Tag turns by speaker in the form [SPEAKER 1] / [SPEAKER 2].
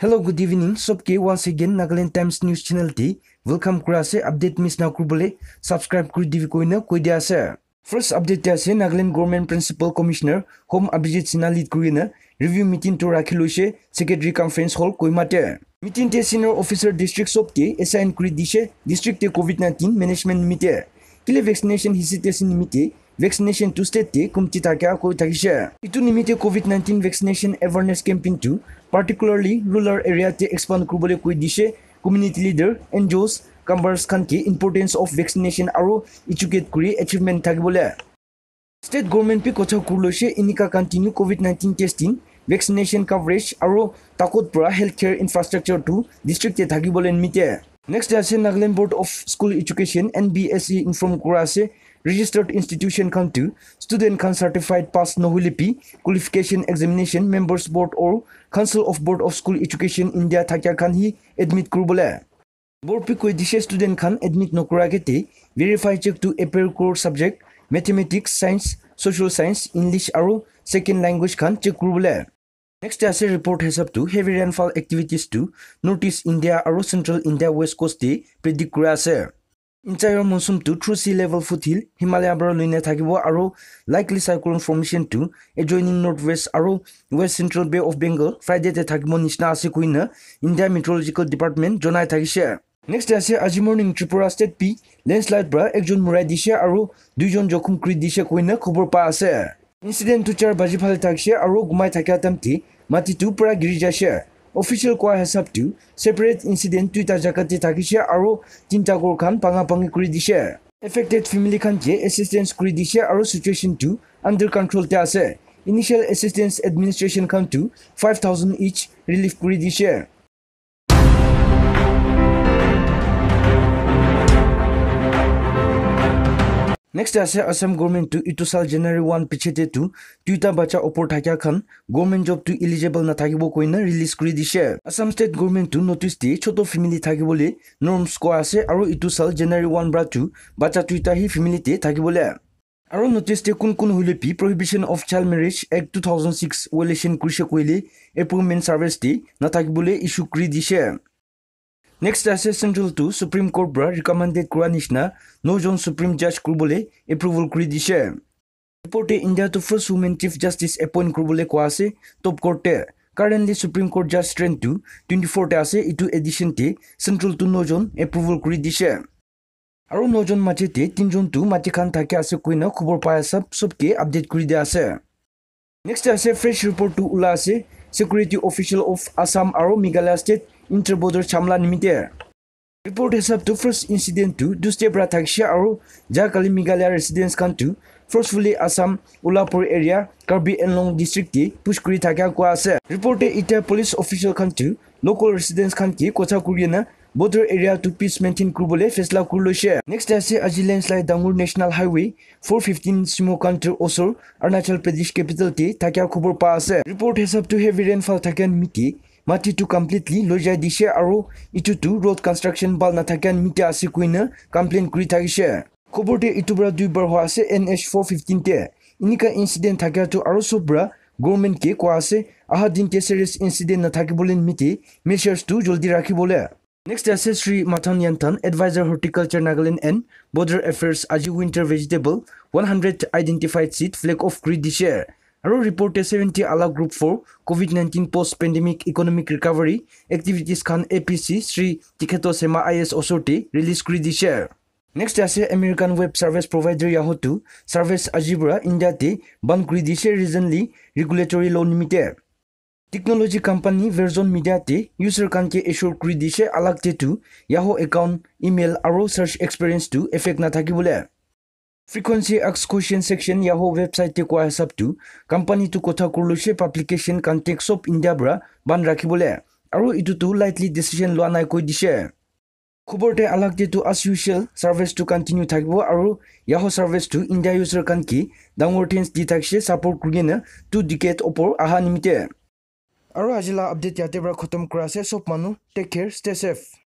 [SPEAKER 1] Hello, good evening. Sobke, once again, Nagaland Times News Channel T. Welcome, Krasse. Update Miss Nakrubule. Subscribe, Kuru Divikoina, Kuidia, sir. First update, Tiasse, Nagaland Government Principal Commissioner, Home Abijit Sinalit Kurina, Review Meeting to Rakiloshe, Secretary Conference Hall, Kuimater. Meeting Tia Senior Officer District Sobke, assigned Kuridisha, District COVID 19 Management Meter. Kile Vaccination Hesitation Meter, vaccination to state kumtitaka ko takisha itu nimite covid 19 vaccination awareness campaign to particularly rural area te expand kubole ko dise community leader enjoys kambars khan ki importance of vaccination aro educate kuri achievement thakibole state government pi kotha kurloise inika continue covid 19 testing vaccination coverage আৰু তাকত পৰা health care ইনফ্ৰাষ্ট্ৰাকচাৰটো ডিষ্ট্ৰিক্টে থাকিবলৈ নিমিতে next আছে Nagaland board of school education and B S C inform কৰা আছে registered institution count two student can certified pass nohulipi qualification examination members board or council of board of school education india thakya khan hi admit kurbole borpi koi dishe student khan admit nokura gete verify check to appear core subject mathematics science social science english aro second language khan check kurbole Next as a report has up to heavy rainfall activities to notice India aro central India west coast predict kura sir interior মৌচুমটো through sea level ফুটিল হিমালয় আৱৰণ লৈ নাথাকিব আৰু likely cyclone formation to adjoining north west আৰু west central Bay of Bengal ফ্ৰাইডেতে থাকিব নিচিনা আছে কুইন ইণ্ডিয়া মিটৰলজিকেল ডিপাৰ্টমেণ্ট জনাই থাকিছে নেক্সট আছে আজি মৰ্ণিং ত্ৰিপুৰা ষ্টেট পি লেণ্ডশ্লাইড পৰা একজন মূৰাই দিছে আৰু দুইজন জখমকৃত দিছে কুইন খবৰ পোৱা আছে ইনচিডেণ্টটো চাৰ বাজি ফালে থাকিছে আৰু গুমাই থাকে টেমটি মাটিটোৰ পৰা গিৰি যাইছে অফিচিয়েল কোৱা হিচাপটো ছেপাৰেট ইঞ্চিডেণ্ট দুইটা জেগাতে থাকিছে আৰু তিনিটা গোৰখান ভাঙা ভাঙি কৰি দিছে এফেক্টেড যে এচিষ্টেঞ্চ কৰি দিছে আৰু চিটুৱেশ্যনটো আণ্ডাৰ কণ্ট্ৰলতে আছে ইনিচিয়েল এচিষ্টেঞ্চ এডমিনিষ্ট্ৰেশ্যনখনটো ফাইভ থাউজেণ্ড ইচ ৰিলিফ কৰি দিছে নেক্সট আছে আসাম গভৰ্ণমেণ্টটো ইটো চাল জানুৱাৰী ওৱান পিছতে টু টুইটাৰ বাচ্চা ওপৰ থাকে খান গভৰ্ণমেণ্ট জবটো ইলিজিবল নাথাকিব কৈনে ৰিলিজ কৰি দিছে আসাম ষ্টেট গভৰ্ণমেণ্টটো নটিছ দি ছ'ট' ফেমিলি থাকিবলৈ নৰ্মছ কোৱা আছে আৰু ইটো চাল জানুৱাৰী ওৱান বা টু বাচ্চা টুইটাৰ সেই ফেমিলিতে থাকিবলৈ আৰু নটিছ দি কোন কোন হলি পি prohibition of child marriage act two thousand six violation কৰিছে কৰিলে এপইণ্টমেণ্ট ছাৰ্ভিছ দি নাথাকিবলৈ ইছ্যু কৰি দিছে নেক্সট এছেশ্যন ৰুলটো সুপ্ৰিম কোৰ্ট পৰা ৰিকমেণ্ডেড কৰাৰ নিচিনা নজন সুপ্ৰিম জাজ কৰিবলৈ এপ্ৰুভেল কৰি দিছে ৰিপৰ্টে ইণ্ডিয়াটো first women chief justice appoint কৰিবলৈ কোৱা আছে টপ কোৰ্টে কাৰেণ্টলি সুপ্ৰিম কোৰ্ট জাজ ষ্ট্ৰেণ্ডটো টুৱেণ্টি ফ'ৰতে আছে ইটো এডিশ্যনটি চেণ্ট্ৰেলটো নজন এপ্ৰুভেল কৰি দিছে আৰু নজন মাটিতে তিনিজনটো মাটিখান থাকি আছে কুইনক খবৰ পাই আছে চবকে আপডেট কৰি দিয়া আছে নেক্সট আছে ফ্ৰেছ ৰিপৰ্টটো ওলাই আছে ছিকিউৰিটি অফিচিয়েল অফ আছাম আৰু Meghalaya state interborder chamla nimite report has up to first incident to duste brataksha aru jakali migalaya residence kan to forcefully assam ulapur area karbi enlong district ki pushkuri thakya kwa ase report ita police official kan to local residence kan ki kocha kurina border area to peace maintain kurbole fesla kurlo she next ase aji landslide dangur national highway 415 simo kan to osor arnachal pradesh capital ti thakya khubor pa ase report has up to heavy rainfall thakyan miti মাটিটো completely লৈ যাই দিছে আৰু ইটোতো road construction ভাল নাথাকে মিটা আছে কুইনে complain কৰি থাকিছে খবৰটোৱে ইটোবাৰ দুইবাৰ হোৱা আছে এন এইচ ফ'ৰ ফিফটিনতে এনেকুৱা ইঞ্চিডেণ্ট থাকেতো আৰু চববৰা গভৰ্ণমেণ্টকে কোৱা আছে অহা দিনকে চেৰিছ ইঞ্চিডেণ্ট নাথাকিবলৈ মিটি মেচাৰ্ছটো জল্দি ৰাখিবলৈ নেক্সট আছে Shri Mathan Yanthan adviser horticulture Nagaland and border affairs আজি winter vegetable one hundred identified ছিট ফ্লেগ অফ গ্ৰীড দিছে আৰু ৰিপৰ্টে ছেভেণ্টি আলাক group for COVID nineteen post pandemic economic recovery activities খান এ পি চি শ্ৰী টিকেট শেমা আই এছ অচৰতে ৰিলিজ কৰি দিছে নেক্সট আছে এমেৰিকান ৱেব ছাৰ্ভিচ প্ৰভাইডাৰ য়াহতো ছাৰ্ভিচ আজিৰ পৰা ইণ্ডিয়াতে বন্ধ কৰি দিছে recently regulatory law' limited technology company ভেৰজন মিডিয়াতে ইউজাৰ কাণকে এছিয়'ৰ কৰি দিছে আলাগতেটো ইয়াহ' একাউণ্ট ইমেইল আৰু ছাৰ্চ এক্সপেৰিয়েঞ্চটো এফেক্ট নাথাকিবলৈ frequency exclusion section yaho website te kwa hisab tu company tu kotha kurlu she publication context of india bra ban rakhi bole aru itu tu lightly decision lo nai koi dise khubor te alag je tu as usual service to continue thakbo aru yaho service tu india user kan ki dangor tense di thakse support kurgen tu decade opor aha nimite aru ajila update yate bra khotom kura se sob manu take care stay safe